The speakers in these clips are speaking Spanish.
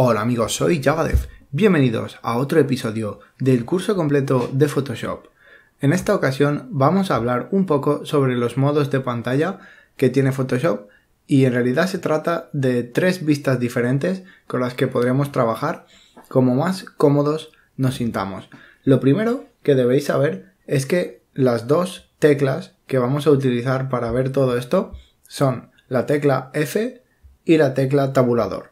Hola amigos, soy Javadev. Bienvenidos a otro episodio del curso completo de Photoshop. En esta ocasión vamos a hablar un poco sobre los modos de pantalla que tiene Photoshop y en realidad se trata de tres vistas diferentes con las que podremos trabajar como más cómodos nos sintamos. Lo primero que debéis saber es que las dos teclas que vamos a utilizar para ver todo esto son la tecla F y la tecla tabulador.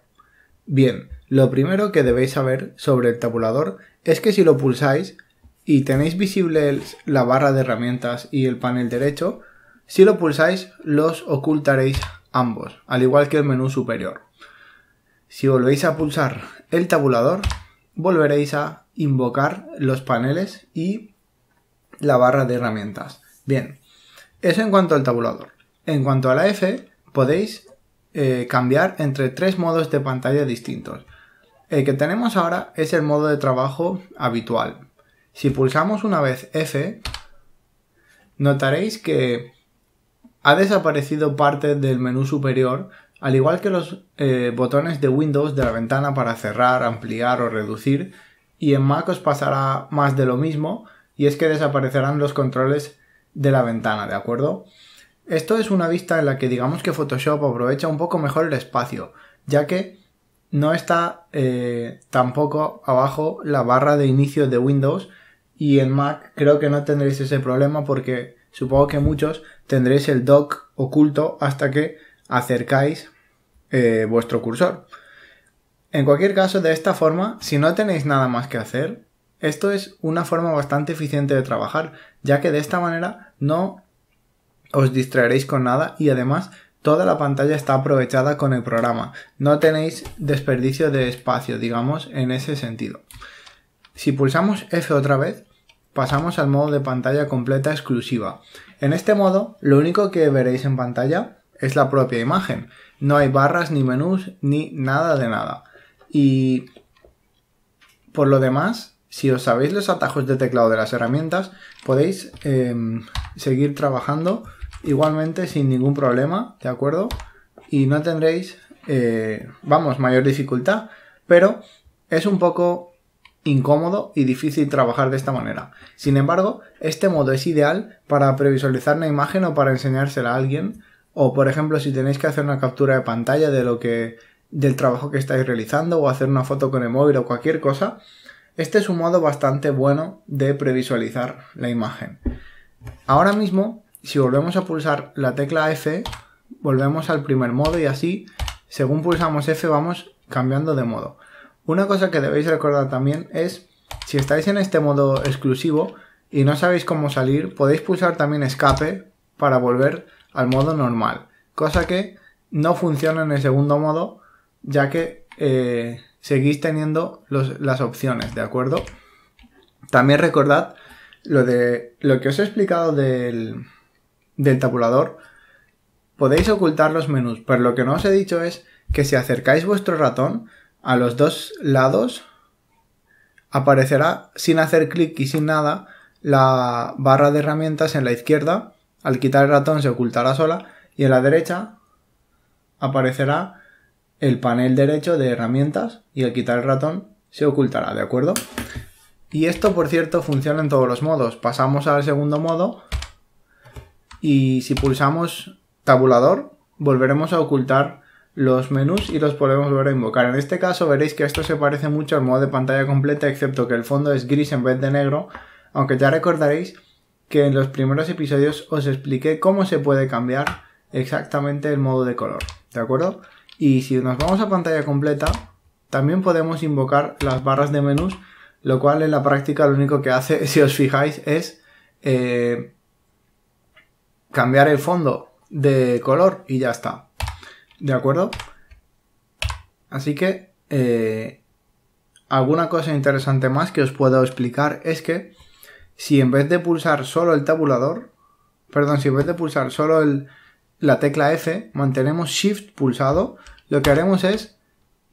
Bien, lo primero que debéis saber sobre el tabulador es que si lo pulsáis y tenéis visible la barra de herramientas y el panel derecho, si lo pulsáis los ocultaréis ambos, al igual que el menú superior. Si volvéis a pulsar el tabulador, volveréis a invocar los paneles y la barra de herramientas. Bien, eso en cuanto al tabulador. En cuanto a la F, podéis eh, cambiar entre tres modos de pantalla distintos. El que tenemos ahora es el modo de trabajo habitual. Si pulsamos una vez F, notaréis que ha desaparecido parte del menú superior, al igual que los eh, botones de Windows de la ventana para cerrar, ampliar o reducir, y en Mac os pasará más de lo mismo, y es que desaparecerán los controles de la ventana, ¿de acuerdo? Esto es una vista en la que digamos que Photoshop aprovecha un poco mejor el espacio, ya que no está eh, tampoco abajo la barra de inicio de Windows y en Mac creo que no tendréis ese problema porque supongo que muchos tendréis el dock oculto hasta que acercáis eh, vuestro cursor. En cualquier caso, de esta forma, si no tenéis nada más que hacer, esto es una forma bastante eficiente de trabajar, ya que de esta manera no os distraeréis con nada y además Toda la pantalla está aprovechada con el programa. No tenéis desperdicio de espacio, digamos, en ese sentido. Si pulsamos F otra vez, pasamos al modo de pantalla completa exclusiva. En este modo, lo único que veréis en pantalla es la propia imagen. No hay barras ni menús ni nada de nada. Y por lo demás, si os sabéis los atajos de teclado de las herramientas, podéis em, seguir trabajando igualmente sin ningún problema, ¿de acuerdo? Y no tendréis, eh, vamos, mayor dificultad, pero es un poco incómodo y difícil trabajar de esta manera. Sin embargo, este modo es ideal para previsualizar una imagen o para enseñársela a alguien, o por ejemplo si tenéis que hacer una captura de pantalla de lo que del trabajo que estáis realizando o hacer una foto con el móvil o cualquier cosa, este es un modo bastante bueno de previsualizar la imagen. Ahora mismo si volvemos a pulsar la tecla F, volvemos al primer modo y así, según pulsamos F, vamos cambiando de modo. Una cosa que debéis recordar también es, si estáis en este modo exclusivo y no sabéis cómo salir, podéis pulsar también escape para volver al modo normal, cosa que no funciona en el segundo modo, ya que eh, seguís teniendo las opciones, ¿de acuerdo? También recordad lo de lo que os he explicado del, del tabulador, podéis ocultar los menús, pero lo que no os he dicho es que si acercáis vuestro ratón a los dos lados, aparecerá sin hacer clic y sin nada la barra de herramientas en la izquierda, al quitar el ratón se ocultará sola, y en la derecha aparecerá el panel derecho de herramientas y al quitar el ratón se ocultará, ¿de acuerdo? Y esto, por cierto, funciona en todos los modos. Pasamos al segundo modo, y si pulsamos tabulador volveremos a ocultar los menús y los podemos volver a invocar. En este caso veréis que esto se parece mucho al modo de pantalla completa excepto que el fondo es gris en vez de negro, aunque ya recordaréis que en los primeros episodios os expliqué cómo se puede cambiar exactamente el modo de color, ¿de acuerdo? Y si nos vamos a pantalla completa, también podemos invocar las barras de menús, lo cual en la práctica lo único que hace, si os fijáis, es eh, cambiar el fondo de color y ya está. ¿De acuerdo? Así que eh, alguna cosa interesante más que os puedo explicar es que si en vez de pulsar solo el tabulador, perdón, si en vez de pulsar solo la tecla F, mantenemos Shift pulsado, lo que haremos es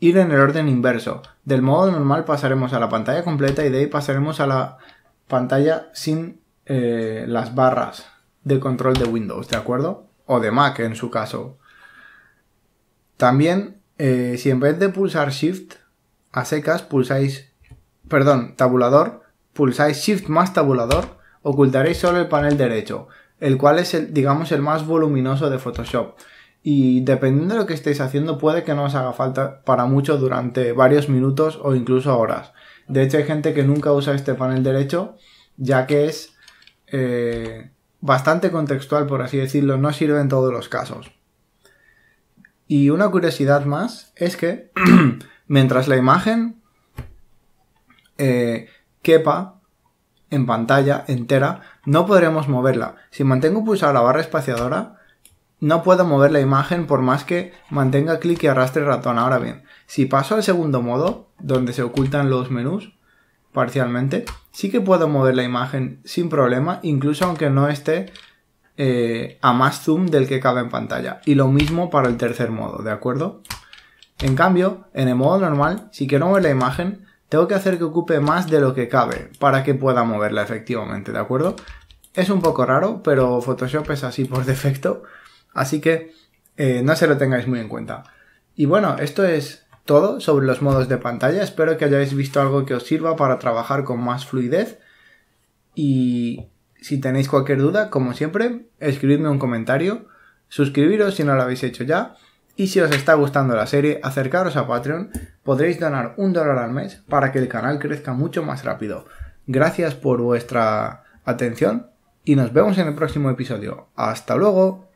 ir en el orden inverso. Del modo normal pasaremos a la pantalla completa y de ahí pasaremos a la pantalla sin eh, las barras, de control de Windows, ¿de acuerdo? O de Mac en su caso. También, eh, si en vez de pulsar Shift a secas, pulsáis, perdón, tabulador, pulsáis Shift más tabulador, ocultaréis solo el panel derecho, el cual es, el, digamos, el más voluminoso de Photoshop. Y dependiendo de lo que estéis haciendo, puede que no os haga falta para mucho durante varios minutos o incluso horas. De hecho, hay gente que nunca usa este panel derecho, ya que es eh, bastante contextual, por así decirlo, no sirve en todos los casos. Y una curiosidad más es que mientras la imagen eh, quepa en pantalla entera, no podremos moverla. Si mantengo pulsada la barra espaciadora, no puedo mover la imagen por más que mantenga clic y arrastre el ratón. Ahora bien, si paso al segundo modo, donde se ocultan los menús, parcialmente, sí que puedo mover la imagen sin problema, incluso aunque no esté eh, a más zoom del que cabe en pantalla. Y lo mismo para el tercer modo, ¿de acuerdo? En cambio, en el modo normal, si quiero mover la imagen, tengo que hacer que ocupe más de lo que cabe para que pueda moverla efectivamente, ¿de acuerdo? Es un poco raro, pero Photoshop es así por defecto, así que eh, no se lo tengáis muy en cuenta. Y bueno, esto es todo sobre los modos de pantalla. Espero que hayáis visto algo que os sirva para trabajar con más fluidez. Y si tenéis cualquier duda, como siempre, escribidme un comentario, suscribiros si no lo habéis hecho ya. Y si os está gustando la serie, acercaros a Patreon, podréis donar un dólar al mes para que el canal crezca mucho más rápido. Gracias por vuestra atención y nos vemos en el próximo episodio. ¡Hasta luego!